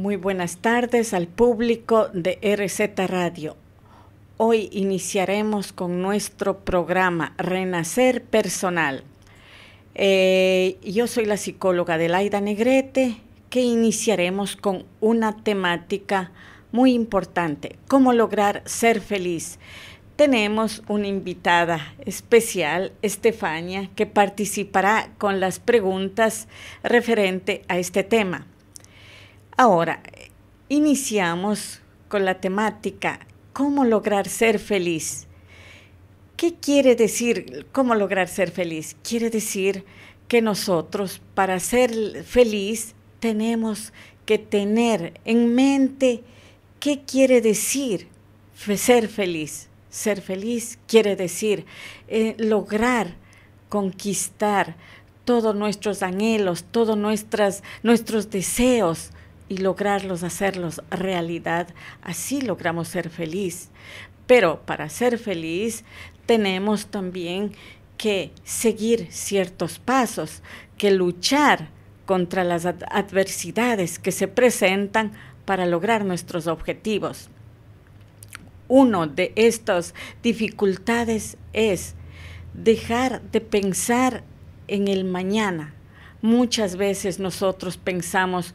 Muy buenas tardes al público de RZ Radio. Hoy iniciaremos con nuestro programa Renacer Personal. Eh, yo soy la psicóloga Delaida Negrete, que iniciaremos con una temática muy importante, cómo lograr ser feliz. Tenemos una invitada especial, Estefania, que participará con las preguntas referente a este tema. Ahora, iniciamos con la temática, ¿cómo lograr ser feliz? ¿Qué quiere decir cómo lograr ser feliz? Quiere decir que nosotros para ser feliz tenemos que tener en mente qué quiere decir ser feliz. Ser feliz quiere decir eh, lograr conquistar todos nuestros anhelos, todos nuestros deseos, y lograrlos, hacerlos realidad. Así logramos ser feliz. Pero para ser feliz tenemos también que seguir ciertos pasos, que luchar contra las adversidades que se presentan para lograr nuestros objetivos. Uno de estas dificultades es dejar de pensar en el mañana. Muchas veces nosotros pensamos,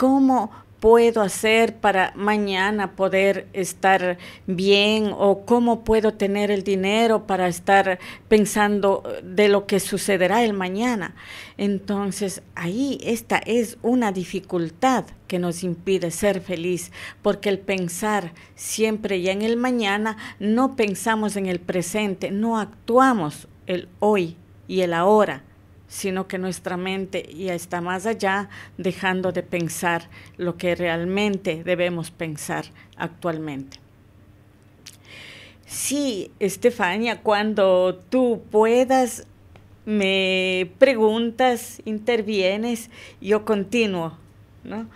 ¿Cómo puedo hacer para mañana poder estar bien o cómo puedo tener el dinero para estar pensando de lo que sucederá el mañana. Entonces ahí esta es una dificultad que nos impide ser feliz, porque el pensar siempre ya en el mañana no pensamos en el presente, no actuamos el hoy y el ahora sino que nuestra mente ya está más allá, dejando de pensar lo que realmente debemos pensar actualmente. Sí, Estefania, cuando tú puedas, me preguntas, intervienes, yo continúo, ¿no?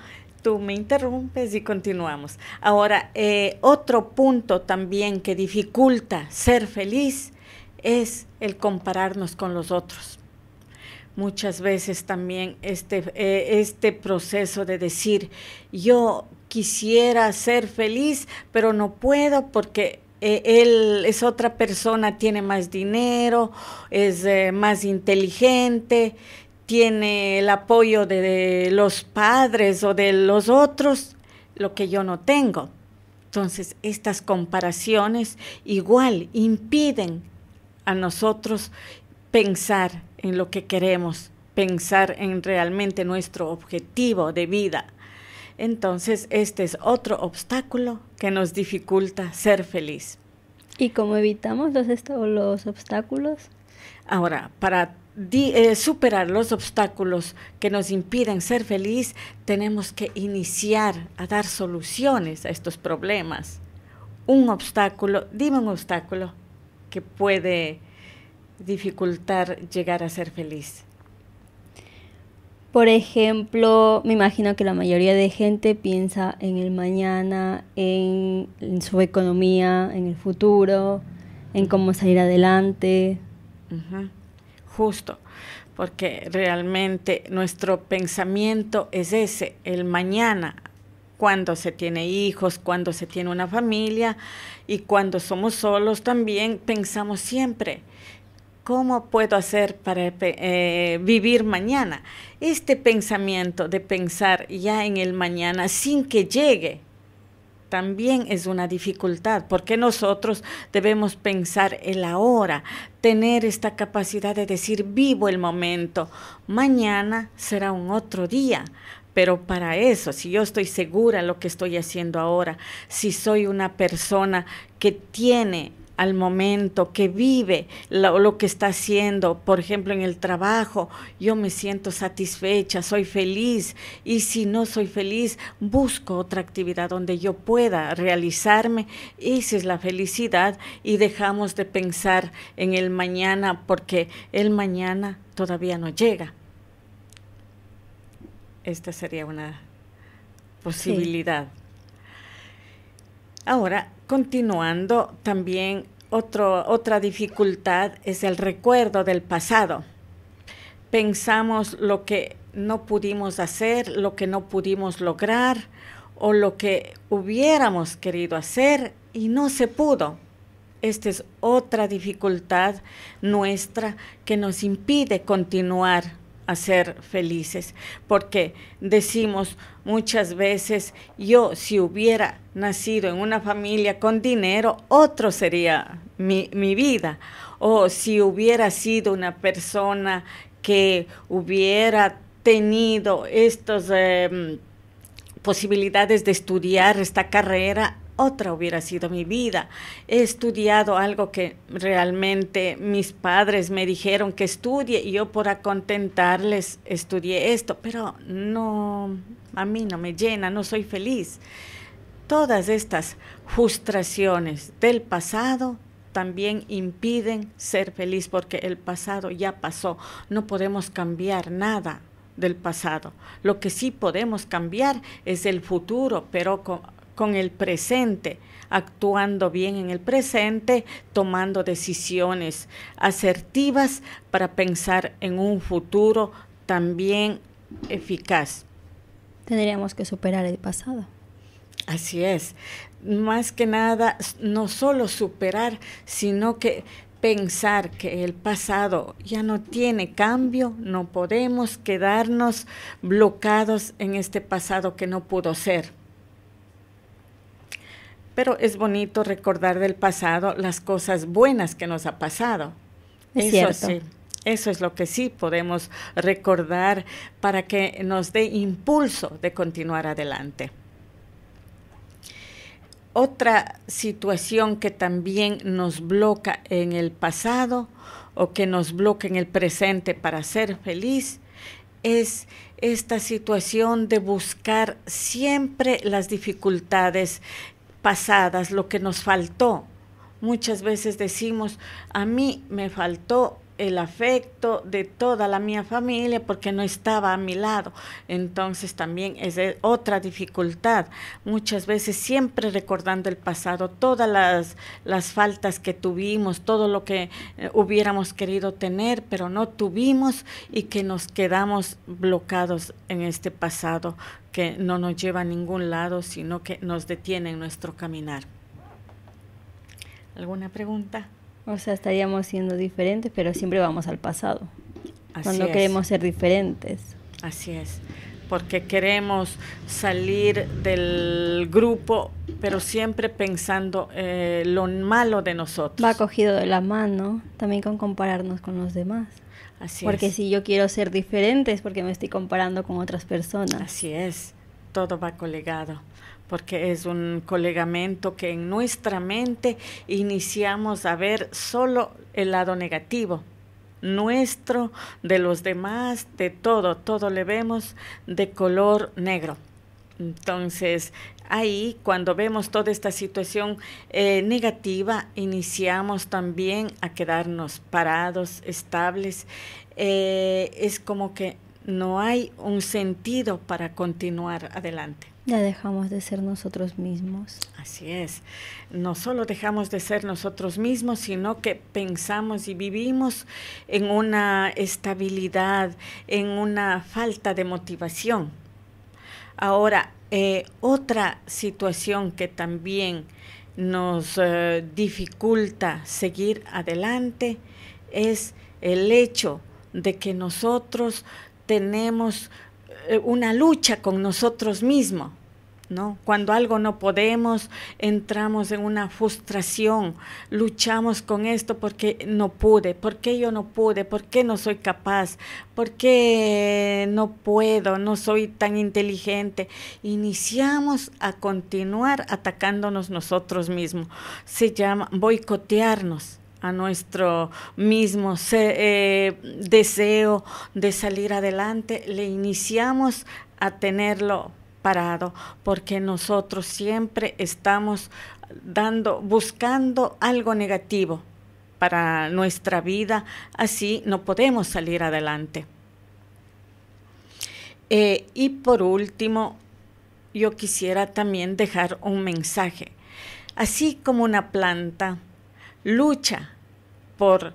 Tú me interrumpes y continuamos. Ahora, eh, otro punto también que dificulta ser feliz es el compararnos con los otros muchas veces también este, eh, este, proceso de decir, yo quisiera ser feliz, pero no puedo porque eh, él es otra persona, tiene más dinero, es eh, más inteligente, tiene el apoyo de, los padres o de los otros, lo que yo no tengo. Entonces, estas comparaciones igual impiden a nosotros pensar en lo que queremos, pensar en realmente nuestro objetivo de vida. Entonces, este es otro obstáculo que nos dificulta ser feliz. ¿Y cómo evitamos los, los obstáculos? Ahora, para eh, superar los obstáculos que nos impiden ser feliz, tenemos que iniciar a dar soluciones a estos problemas. Un obstáculo, dime un obstáculo que puede dificultar llegar a ser feliz? Por ejemplo, me imagino que la mayoría de gente piensa en el mañana, en, su economía, en el futuro, en cómo salir adelante. Justo, porque realmente nuestro pensamiento es ese, el mañana, cuando se tiene hijos, cuando se tiene una familia y cuando somos solos también pensamos siempre ¿Cómo puedo hacer para eh, vivir mañana? Este pensamiento de pensar ya en el mañana sin que llegue también es una dificultad, porque nosotros debemos pensar el ahora, tener esta capacidad de decir vivo el momento, mañana será un otro día. Pero para eso, si yo estoy segura de lo que estoy haciendo ahora, si soy una persona que tiene al momento, que vive lo, lo, que está haciendo, por ejemplo, en el trabajo, yo me siento satisfecha, soy feliz y si no soy feliz, busco otra actividad donde yo pueda realizarme, esa es la felicidad y dejamos de pensar en el mañana porque el mañana todavía no llega. Esta sería una posibilidad. Ahora, Continuando, también otra dificultad es el recuerdo del pasado. Pensamos lo que no pudimos hacer, lo que no pudimos lograr o lo que hubiéramos querido hacer y no se pudo. Esta es otra dificultad nuestra que nos impide continuar a ser felices, porque decimos muchas veces, yo si hubiera nacido en una familia con dinero, otro sería mi, vida, o si hubiera sido una persona que hubiera tenido estas em, posibilidades de estudiar esta carrera, otra hubiera sido mi vida. He estudiado algo que realmente mis padres me dijeron que estudie y yo por acontentarles estudié esto, pero no, a mí no me llena, no soy feliz. Todas estas frustraciones del pasado también impiden ser feliz porque el pasado ya pasó, no podemos cambiar nada del pasado. Lo que sí podemos cambiar es el futuro, pero con con el presente, actuando bien en el presente, tomando decisiones asertivas para pensar en un futuro también eficaz. Tendríamos que superar el pasado. Así es. Más que nada, no solo superar, sino que pensar que el pasado ya no tiene cambio, no podemos quedarnos bloqueados en este pasado que no pudo ser. Pero es bonito recordar del pasado las cosas buenas que nos ha pasado. Eso sí. Eso es lo que sí podemos recordar para que nos dé impulso de continuar adelante. Otra situación que también nos bloca en el pasado o que nos bloquea en el presente para ser feliz es esta situación de buscar siempre las dificultades pasadas, lo que nos faltó. Muchas veces decimos, a mí me faltó el afecto de toda la mía familia porque no estaba a mi lado. Entonces también es otra dificultad. Muchas veces siempre recordando el pasado, todas las, las faltas que tuvimos, todo lo que eh, hubiéramos querido tener, pero no tuvimos y que nos quedamos bloqueados en este pasado que no nos lleva a ningún lado, sino que nos detiene en nuestro caminar. ¿Alguna pregunta? O sea, estaríamos siendo diferentes, pero siempre vamos al pasado. Así cuando queremos ser diferentes. Así es. Porque queremos salir del grupo, pero siempre pensando eh, lo malo de nosotros. Va cogido de la mano también con compararnos con los demás. Así porque si yo quiero ser diferente es porque me estoy comparando con otras personas. Así es todo va colegado, porque es un colegamento que en nuestra mente iniciamos a ver solo el lado negativo nuestro, de los demás, de todo, todo le vemos de color negro. Entonces, ahí cuando vemos toda esta situación eh, negativa, iniciamos también a quedarnos parados, estables. Eh, es como que no hay un sentido para continuar adelante. Ya dejamos de ser nosotros mismos. Así es. No solo dejamos de ser nosotros mismos, sino que pensamos y vivimos en una estabilidad, en una falta de motivación. Ahora, eh, otra situación que también nos eh, dificulta seguir adelante es el hecho de que nosotros tenemos eh, una lucha con nosotros mismos. ¿No? Cuando algo no podemos, entramos en una frustración, luchamos con esto porque no pude, porque yo no pude, porque no soy capaz, porque no puedo, no soy tan inteligente. Iniciamos a continuar atacándonos nosotros mismos. Se llama boicotearnos a nuestro mismo eh, deseo de salir adelante, le iniciamos a tenerlo parado, porque nosotros siempre estamos dando, buscando algo negativo para nuestra vida, así no podemos salir adelante. Eh, y por último, yo quisiera también dejar un mensaje. Así como una planta lucha por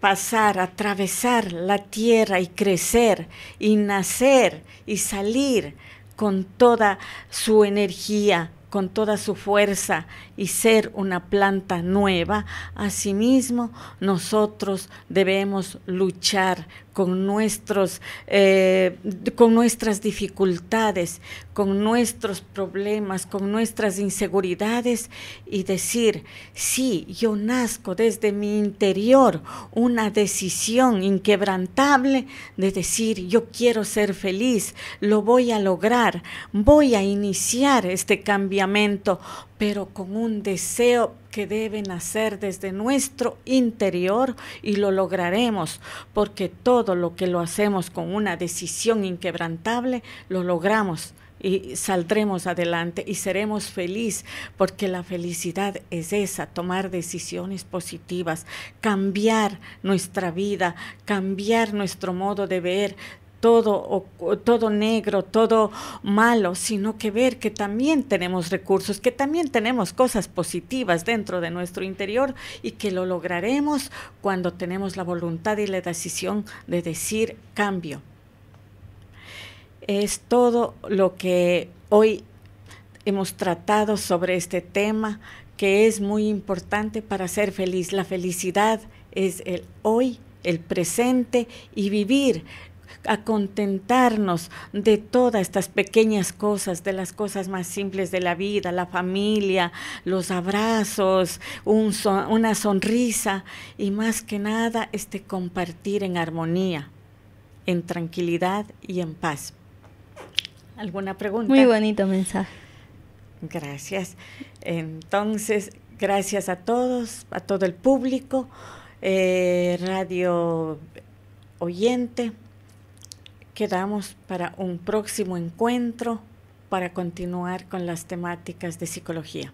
pasar, atravesar la tierra y crecer y nacer y salir con toda su energía, con toda su fuerza y ser una planta nueva, asimismo nosotros debemos luchar con, nuestros, eh, con nuestras dificultades, con nuestros problemas, con nuestras inseguridades y decir, sí, yo nazco desde mi interior una decisión inquebrantable de decir, yo quiero ser feliz, lo voy a lograr, voy a iniciar este cambiamento pero con un deseo que debe nacer desde nuestro interior y lo lograremos, porque todo lo que lo hacemos con una decisión inquebrantable, lo logramos y saldremos adelante y seremos feliz, porque la felicidad es esa, tomar decisiones positivas, cambiar nuestra vida, cambiar nuestro modo de ver, todo, todo negro, todo malo, sino que ver que también tenemos recursos, que también tenemos cosas positivas dentro de nuestro interior y que lo lograremos cuando tenemos la voluntad y la decisión de decir cambio. Es todo lo que hoy hemos tratado sobre este tema que es muy importante para ser feliz. La felicidad es el hoy, el presente y vivir a contentarnos de todas estas pequeñas cosas, de las cosas más simples de la vida, la familia, los abrazos, una sonrisa y más que nada este compartir en armonía, en tranquilidad y en paz. ¿Alguna pregunta? Muy bonito mensaje. Gracias. Entonces, gracias a todos, a todo el público, eh, radio oyente. Quedamos para un próximo encuentro para continuar con las temáticas de psicología.